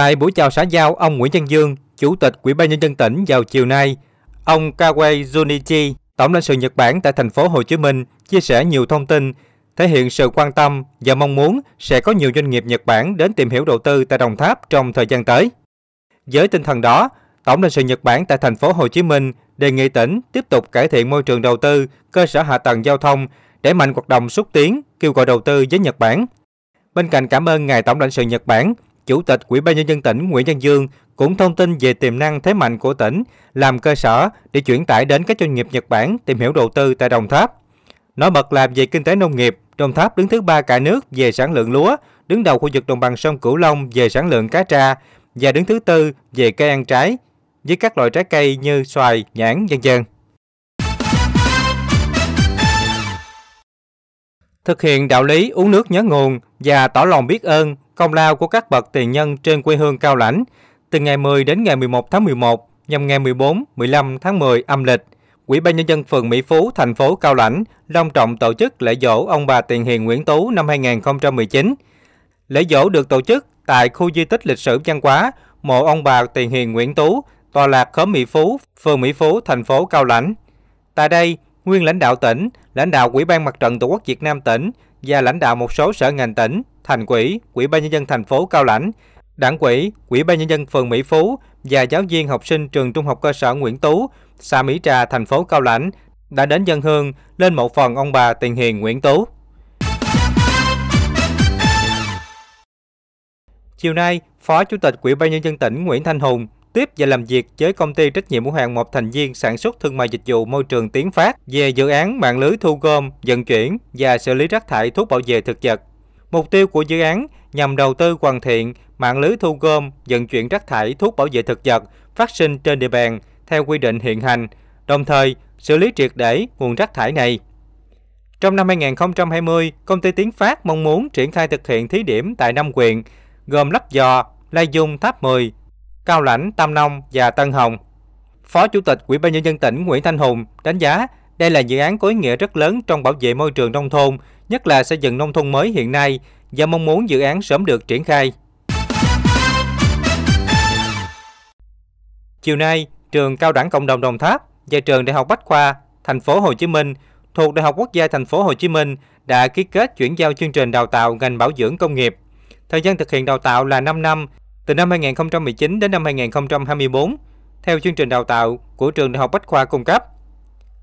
Tại buổi chào xã giao, ông Nguyễn Văn Dương, Chủ tịch Ủy ban nhân dân tỉnh vào chiều nay, ông Kawei Junichi, Tổng lãnh sự Nhật Bản tại thành phố Hồ Chí Minh, chia sẻ nhiều thông tin thể hiện sự quan tâm và mong muốn sẽ có nhiều doanh nghiệp Nhật Bản đến tìm hiểu đầu tư tại Đồng Tháp trong thời gian tới. Với tinh thần đó, Tổng lãnh sự Nhật Bản tại thành phố Hồ Chí Minh đề nghị tỉnh tiếp tục cải thiện môi trường đầu tư, cơ sở hạ tầng giao thông, để mạnh hoạt động xúc tiến, kêu gọi đầu tư với Nhật Bản. Bên cạnh cảm ơn ngài Tổng lãnh sự Nhật Bản Chủ tịch Ủy ban nhân dân tỉnh Nguyễn Văn Dương cũng thông tin về tiềm năng thế mạnh của tỉnh làm cơ sở để chuyển tải đến các doanh nghiệp Nhật Bản tìm hiểu đầu tư tại Đồng Tháp. Nói bật là về kinh tế nông nghiệp, Đồng Tháp đứng thứ ba cả nước về sản lượng lúa, đứng đầu khu vực đồng bằng sông Cửu Long về sản lượng cá tra và đứng thứ tư về cây ăn trái với các loại trái cây như xoài, nhãn, vân vân. Thực hiện đạo lý uống nước nhớ nguồn và tỏ lòng biết ơn công lao của các bậc tiền nhân trên quê hương Cao Lãnh từ ngày 10 đến ngày 11 tháng 11 nhằm ngày 14, 15 tháng 10 âm lịch. Ủy ban nhân dân phường Mỹ Phú, thành phố Cao Lãnh long trọng tổ chức lễ dỗ ông bà Tiền Hiền Nguyễn Tú năm 2019. Lễ dỗ được tổ chức tại khu di tích lịch sử văn hóa mộ ông bà Tiền Hiền Nguyễn Tú, tòa lạc khóm Mỹ Phú, phường Mỹ Phú, thành phố Cao Lãnh. Tại đây, nguyên lãnh đạo tỉnh, lãnh đạo Ủy ban Mặt trận Tổ quốc Việt Nam tỉnh và lãnh đạo một số sở ngành tỉnh Thành quỹ quỹ ban nhân dân thành phố Cao Lãnh, Đảng quỹ quỹ ban nhân dân phường Mỹ Phú và giáo viên học sinh trường Trung học cơ sở Nguyễn Tú, xã Mỹ Trà, thành phố Cao Lãnh đã đến dân hương lên mộ phần ông bà Tiền Hiền Nguyễn Tú. Chiều nay, Phó Chủ tịch quỹ ban nhân dân tỉnh Nguyễn Thanh Hùng tiếp và làm việc với công ty trách nhiệm hữu hạn một thành viên sản xuất thương mại dịch vụ môi trường Tiến Phát về dự án mạng lưới thu gom, vận chuyển và xử lý rác thải thuốc bảo vệ thực vật Mục tiêu của dự án nhằm đầu tư hoàn thiện mạng lưới thu gom, vận chuyển rác thải thuốc bảo vệ thực vật phát sinh trên địa bàn theo quy định hiện hành, đồng thời xử lý triệt để nguồn rác thải này. Trong năm 2020, công ty Tiến Phát mong muốn triển khai thực hiện thí điểm tại năm huyện gồm Lấp Giò, Lai Dung, Tháp 10, Cao Lãnh, Tam Nông và Tân Hồng. Phó Chủ tịch Ủy ban nhân dân tỉnh Nguyễn Thanh Hùng đánh giá đây là dự án có ý nghĩa rất lớn trong bảo vệ môi trường nông thôn nhất là xây dựng nông thôn mới hiện nay và mong muốn dự án sớm được triển khai. Chiều nay, trường Cao đẳng Cộng đồng Đồng Tháp và trường Đại học Bách khoa Thành phố Hồ Chí Minh thuộc Đại học Quốc gia Thành phố Hồ Chí Minh đã ký kết chuyển giao chương trình đào tạo ngành bảo dưỡng công nghiệp. Thời gian thực hiện đào tạo là 5 năm, từ năm 2019 đến năm 2024, theo chương trình đào tạo của trường Đại học Bách khoa cung cấp.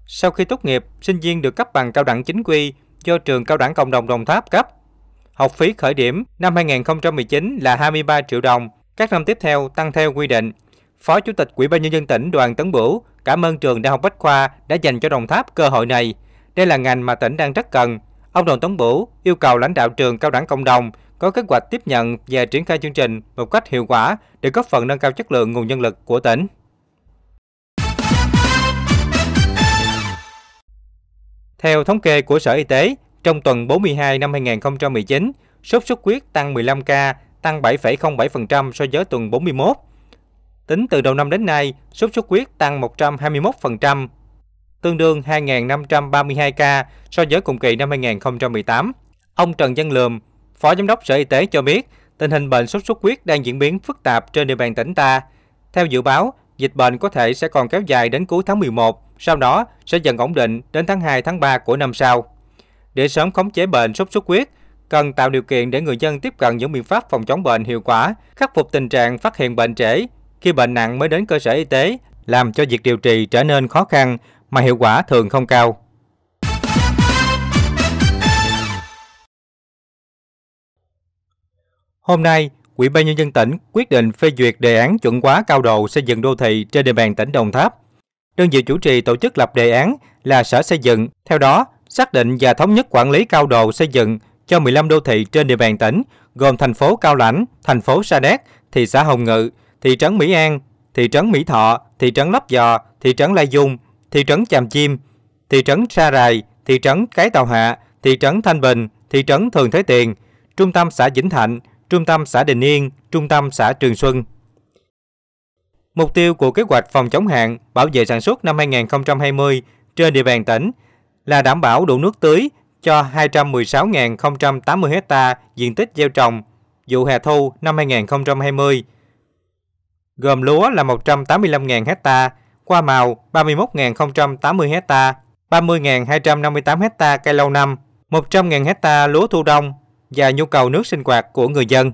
Sau khi tốt nghiệp, sinh viên được cấp bằng cao đẳng chính quy cho trường cao đẳng cộng đồng Đồng Tháp cấp. Học phí khởi điểm năm 2019 là 23 triệu đồng, các năm tiếp theo tăng theo quy định. Phó Chủ tịch Ủy ban nhân dân tỉnh Đoàn Tấn Bửu cảm ơn trường Đại học Bách khoa đã dành cho Đồng Tháp cơ hội này. Đây là ngành mà tỉnh đang rất cần. Ông Đoàn Tấn Bửu yêu cầu lãnh đạo trường cao đẳng cộng đồng có kế hoạch tiếp nhận và triển khai chương trình một cách hiệu quả để góp phần nâng cao chất lượng nguồn nhân lực của tỉnh. Theo thống kê của Sở Y tế, trong tuần 42 năm 2019, sốt xuất huyết tăng 15 ca, tăng 7,07% so với tuần 41. Tính từ đầu năm đến nay, sốt xuất huyết tăng 121%, tương đương 2.532 ca so với cùng kỳ năm 2018. Ông Trần Văn Lườm, Phó Giám đốc Sở Y tế cho biết, tình hình bệnh sốt xuất huyết đang diễn biến phức tạp trên địa bàn tỉnh ta. Theo dự báo, dịch bệnh có thể sẽ còn kéo dài đến cuối tháng 11 sau đó sẽ dần ổn định đến tháng 2 tháng 3 của năm sau. Để sớm khống chế bệnh sốt xuất huyết, cần tạo điều kiện để người dân tiếp cận những biện pháp phòng chống bệnh hiệu quả, khắc phục tình trạng phát hiện bệnh trễ, khi bệnh nặng mới đến cơ sở y tế, làm cho việc điều trị trở nên khó khăn mà hiệu quả thường không cao. Hôm nay, Ủy ban nhân dân tỉnh quyết định phê duyệt đề án chuẩn hóa cao độ xây dựng đô thị trên địa bàn tỉnh Đồng Tháp đơn vị chủ trì tổ chức lập đề án là Sở Xây dựng. Theo đó, xác định và thống nhất quản lý cao độ xây dựng cho 15 đô thị trên địa bàn tỉnh, gồm thành phố Cao Lãnh, thành phố Sa Đéc, thị xã Hồng Ngự, thị trấn Mỹ An, thị trấn Mỹ Thọ, thị trấn Lấp Giò, thị trấn Lai Dung, thị trấn Chàm Chim, thị trấn Sa Rài, thị trấn Cái Tàu Hạ, thị trấn Thanh Bình, thị trấn Thường Thế Tiền, trung tâm xã Vĩnh Thạnh, trung tâm xã Đình Yên, trung tâm xã Trường Xuân. Mục tiêu của kế hoạch phòng chống hạn bảo vệ sản xuất năm 2020 trên địa bàn tỉnh là đảm bảo đủ nước tưới cho 216.080 ha diện tích gieo trồng vụ hè thu năm 2020, gồm lúa là 185.000 ha, hoa màu 31.080 ha, 30.258 ha cây lâu năm, 100.000 ha lúa thu đông và nhu cầu nước sinh hoạt của người dân.